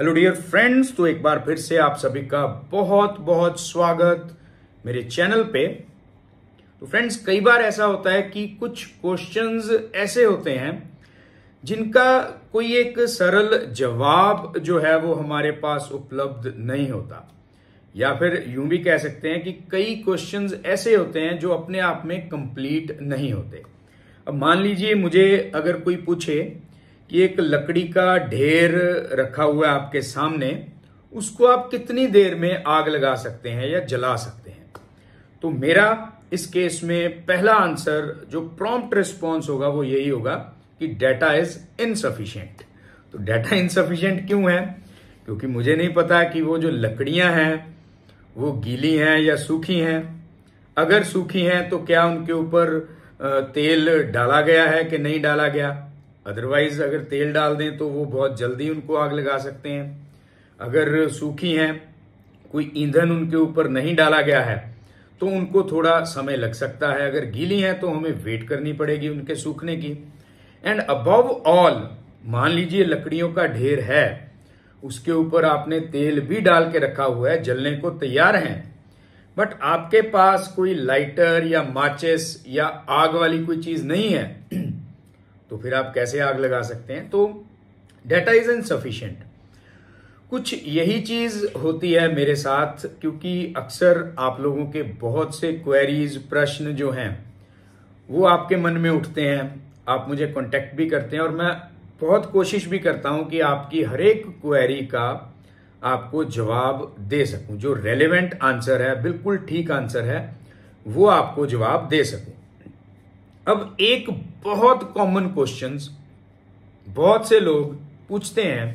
hello dear friends तो एक बार फिर से आप सभी का बहुत बहुत स्वागत मेरे चैनल पे तो फ्रेंड्स कई बार ऐसा होता है कि कुछ क्वेश्चंस ऐसे होते हैं जिनका कोई एक सरल जवाब जो है वो हमारे पास उपलब्ध नहीं होता या फिर यूं भी कह सकते हैं कि कई क्वेश्चंस ऐसे होते हैं जो अपने आप में कंप्लीट नहीं होते अब मान लीजिए मुझे अगर कोई पूछे कि एक लकड़ी का ढेर रखा हुआ है आपके सामने उसको आप कितनी देर में आग लगा सकते हैं या जला सकते हैं तो मेरा इस केस में पहला आंसर जो प्रॉम्प्ट रिस्पॉन्स होगा वो यही होगा कि डेटा इज इनसफिशियंट तो डेटा इनसफिशियंट क्यों है क्योंकि मुझे नहीं पता कि वो जो लकड़ियां हैं वो गीली हैं या सूखी हैं अगर सूखी हैं तो क्या उनके ऊपर तेल डाला गया है कि नहीं डाला गया अदरवाइज अगर तेल डाल दें तो वो बहुत जल्दी उनको आग लगा सकते हैं अगर सूखी हैं कोई ईंधन उनके ऊपर नहीं डाला गया है तो उनको थोड़ा समय लग सकता है अगर गीली हैं तो हमें वेट करनी पड़ेगी उनके सूखने की एंड अबव ऑल मान लीजिए लकड़ियों का ढेर है उसके ऊपर आपने तेल भी डाल के रखा हुआ है जलने को तैयार हैं बट आपके पास कोई लाइटर या माचिस या आग वाली कोई चीज नहीं है तो फिर आप कैसे आग लगा सकते हैं तो डेटा इज इनसफिशियंट कुछ यही चीज होती है मेरे साथ क्योंकि अक्सर आप लोगों के बहुत से क्वेरीज प्रश्न जो हैं वो आपके मन में उठते हैं आप मुझे कांटेक्ट भी करते हैं और मैं बहुत कोशिश भी करता हूं कि आपकी हर एक क्वेरी का आपको जवाब दे सकूं जो रेलेवेंट आंसर है बिल्कुल ठीक आंसर है वो आपको जवाब दे सकूं अब एक बहुत कॉमन क्वेश्चन बहुत से लोग पूछते हैं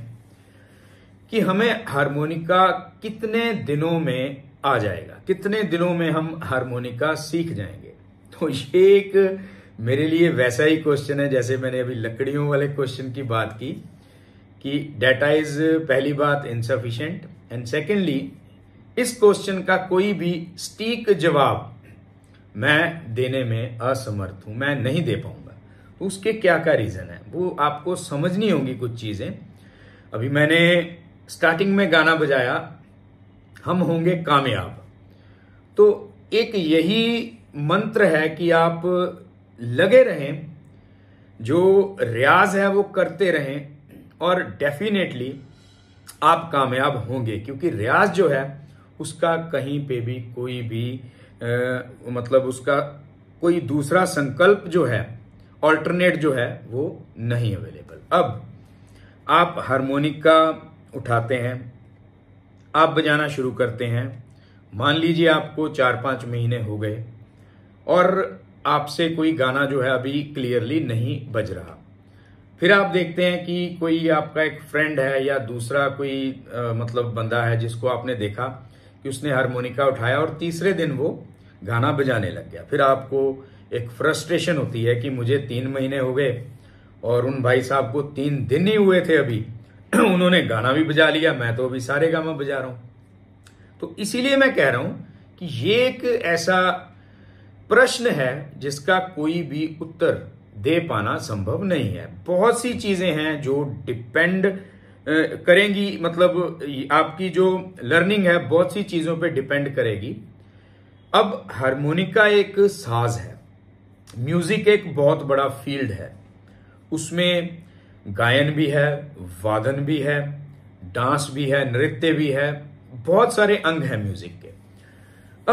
कि हमें हारमोनिका कितने दिनों में आ जाएगा कितने दिनों में हम हारमोनिका सीख जाएंगे तो ये एक मेरे लिए वैसा ही क्वेश्चन है जैसे मैंने अभी लकड़ियों वाले क्वेश्चन की बात की कि डेटा इज पहली बात इनसफिशियंट एंड सेकेंडली इस क्वेश्चन का कोई भी स्टीक जवाब मैं देने में असमर्थ हूं मैं नहीं दे पाऊंगा तो उसके क्या क्या रीजन है वो आपको समझनी होगी कुछ चीजें अभी मैंने स्टार्टिंग में गाना बजाया हम होंगे कामयाब तो एक यही मंत्र है कि आप लगे रहें जो रियाज है वो करते रहें और डेफिनेटली आप कामयाब होंगे क्योंकि रियाज जो है उसका कहीं पे भी कोई भी मतलब उसका कोई दूसरा संकल्प जो है ऑल्टरनेट जो है वो नहीं अवेलेबल अब आप हारमोनिक का उठाते हैं आप बजाना शुरू करते हैं मान लीजिए आपको चार पाँच महीने हो गए और आपसे कोई गाना जो है अभी क्लियरली नहीं बज रहा फिर आप देखते हैं कि कोई आपका एक फ्रेंड है या दूसरा कोई आ, मतलब बंदा है जिसको आपने देखा कि उसने हारमोनिका उठाया और तीसरे दिन वो गाना बजाने लग गया फिर आपको एक फ्रस्ट्रेशन होती है कि मुझे तीन महीने हो गए और उन भाई साहब को तीन दिन ही हुए थे अभी उन्होंने गाना भी बजा लिया मैं तो अभी सारे गाना बजा रहा हूं तो इसीलिए मैं कह रहा हूं कि ये एक ऐसा प्रश्न है जिसका कोई भी उत्तर दे पाना संभव नहीं है बहुत सी चीजें हैं जो डिपेंड करेंगी मतलब आपकी जो लर्निंग है बहुत सी चीजों पे डिपेंड करेगी अब हारमोनिका एक साज है म्यूजिक एक बहुत बड़ा फील्ड है उसमें गायन भी है वादन भी है डांस भी है नृत्य भी है बहुत सारे अंग हैं म्यूजिक के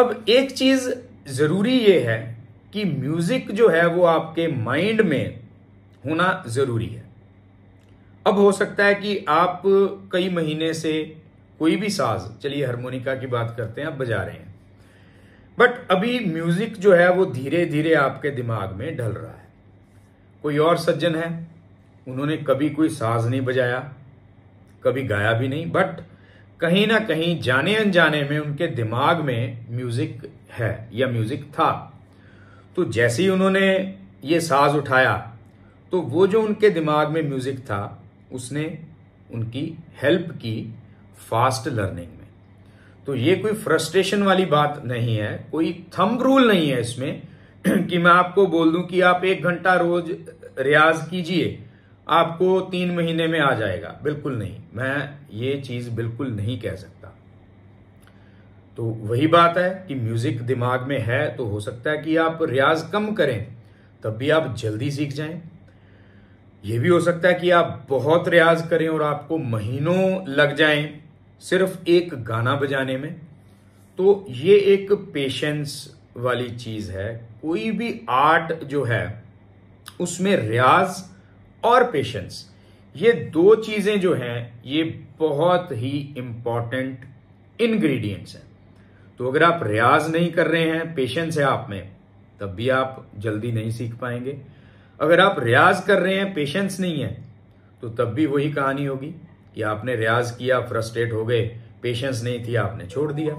अब एक चीज जरूरी ये है कि म्यूजिक जो है वो आपके माइंड में होना जरूरी है अब हो सकता है कि आप कई महीने से कोई भी साज चलिए हारमोनिका की बात करते हैं आप बजा रहे हैं बट अभी म्यूजिक जो है वो धीरे धीरे आपके दिमाग में ढल रहा है कोई और सज्जन है उन्होंने कभी कोई साज नहीं बजाया कभी गाया भी नहीं बट कहीं ना कहीं जाने अनजाने में उनके दिमाग में म्यूजिक है या म्यूजिक था तो जैसे ही उन्होंने ये साज उठाया तो वो जो उनके दिमाग में म्यूजिक था उसने उनकी हेल्प की फास्ट लर्निंग तो ये कोई फ्रस्ट्रेशन वाली बात नहीं है कोई थम रूल नहीं है इसमें कि मैं आपको बोल दूं कि आप एक घंटा रोज रियाज कीजिए आपको तीन महीने में आ जाएगा बिल्कुल नहीं मैं ये चीज बिल्कुल नहीं कह सकता तो वही बात है कि म्यूजिक दिमाग में है तो हो सकता है कि आप रियाज कम करें तब भी आप जल्दी सीख जाएं यह भी हो सकता है कि आप बहुत रियाज करें और आपको महीनों लग जाएं सिर्फ एक गाना बजाने में तो ये एक पेशेंस वाली चीज है कोई भी आर्ट जो है उसमें रियाज और पेशेंस ये दो चीजें जो हैं ये बहुत ही इंपॉर्टेंट इंग्रेडिएंट्स हैं तो अगर आप रियाज नहीं कर रहे हैं पेशेंस है आप में तब भी आप जल्दी नहीं सीख पाएंगे अगर आप रियाज कर रहे हैं पेशेंस नहीं है तो तब भी वही कहानी होगी कि आपने रियाज किया फ्रस्ट्रेट हो गए पेशेंस नहीं थी आपने छोड़ दिया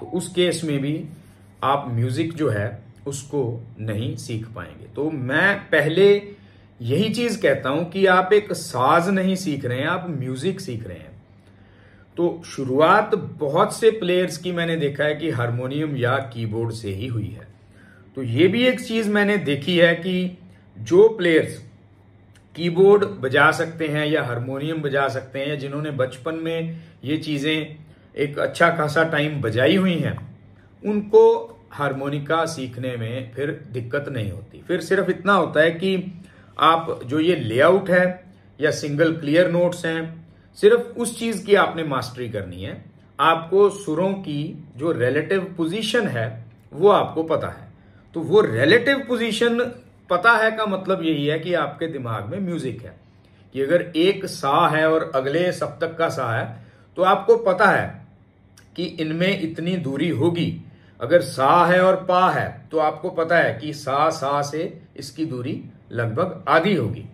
तो उस केस में भी आप म्यूजिक जो है उसको नहीं सीख पाएंगे तो मैं पहले यही चीज कहता हूं कि आप एक साज नहीं सीख रहे हैं आप म्यूजिक सीख रहे हैं तो शुरुआत बहुत से प्लेयर्स की मैंने देखा है कि हारमोनियम या कीबोर्ड से ही हुई है तो ये भी एक चीज मैंने देखी है कि जो प्लेयर्स कीबोर्ड बजा सकते हैं या हारमोनियम बजा सकते हैं या जिन्होंने बचपन में ये चीज़ें एक अच्छा खासा टाइम बजाई हुई हैं उनको हारमोनिका सीखने में फिर दिक्कत नहीं होती फिर सिर्फ इतना होता है कि आप जो ये लेआउट है या सिंगल क्लियर नोट्स हैं सिर्फ उस चीज़ की आपने मास्टरी करनी है आपको सुरों की जो रिलेटिव पोजीशन है वो आपको पता है तो वो रिलेटिव पोजीशन पता है का मतलब यही है कि आपके दिमाग में म्यूजिक है कि अगर एक सा है और अगले सप्तक का सा है तो आपको पता है कि इनमें इतनी दूरी होगी अगर सा है और पा है तो आपको पता है कि सा सा से इसकी दूरी लगभग आधी होगी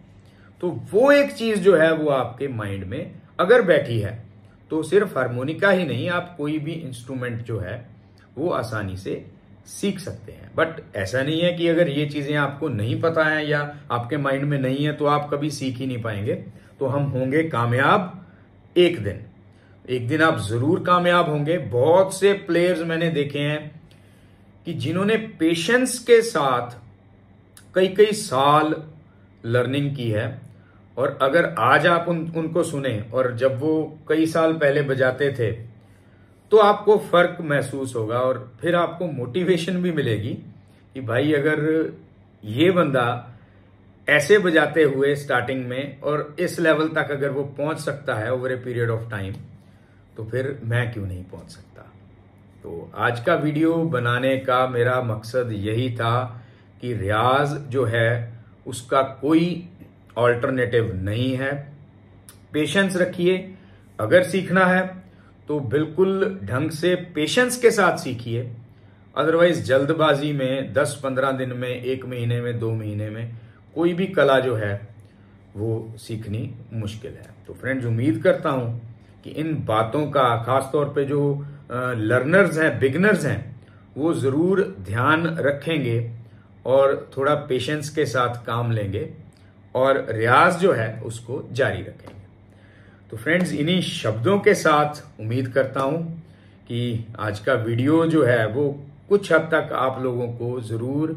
तो वो एक चीज जो है वो आपके माइंड में अगर बैठी है तो सिर्फ हारमोनिका ही नहीं आप कोई भी इंस्ट्रूमेंट जो है वो आसानी से सीख सकते हैं बट ऐसा नहीं है कि अगर ये चीज़ें आपको नहीं पता है या आपके माइंड में नहीं है तो आप कभी सीख ही नहीं पाएंगे तो हम होंगे कामयाब एक दिन एक दिन आप जरूर कामयाब होंगे बहुत से प्लेयर्स मैंने देखे हैं कि जिन्होंने पेशेंस के साथ कई कई साल लर्निंग की है और अगर आज आप उन उनको सुने और जब वो कई साल पहले बजाते थे तो आपको फर्क महसूस होगा और फिर आपको मोटिवेशन भी मिलेगी कि भाई अगर ये बंदा ऐसे बजाते हुए स्टार्टिंग में और इस लेवल तक अगर वो पहुंच सकता है over a period of time तो फिर मैं क्यों नहीं पहुंच सकता तो आज का वीडियो बनाने का मेरा मकसद यही था कि रियाज जो है उसका कोई ऑल्टरनेटिव नहीं है पेशेंस रखिए अगर सीखना है तो बिल्कुल ढंग से पेशेंस के साथ सीखिए अदरवाइज जल्दबाजी में दस पंद्रह दिन में एक महीने में दो महीने में कोई भी कला जो है वो सीखनी मुश्किल है तो फ्रेंड्स उम्मीद करता हूँ कि इन बातों का खासतौर पे जो लर्नर्स हैं बिगनर्स हैं वो ज़रूर ध्यान रखेंगे और थोड़ा पेशेंस के साथ काम लेंगे और रियाज जो है उसको जारी रखेंगे तो फ्रेंड्स इन्हीं शब्दों के साथ उम्मीद करता हूं कि आज का वीडियो जो है वो कुछ हद तक आप लोगों को ज़रूर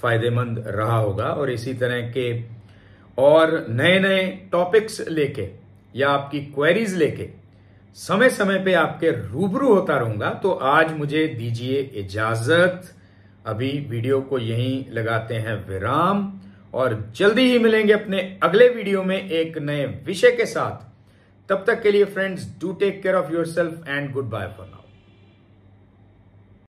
फ़ायदेमंद रहा होगा और इसी तरह के और नए नए टॉपिक्स लेके या आपकी क्वेरीज लेके समय समय पे आपके रूबरू होता रहूंगा तो आज मुझे दीजिए इजाजत अभी वीडियो को यहीं लगाते हैं विराम और जल्दी ही मिलेंगे अपने अगले वीडियो में एक नए विषय के साथ तब तक के लिए friends do take care of yourself and goodbye for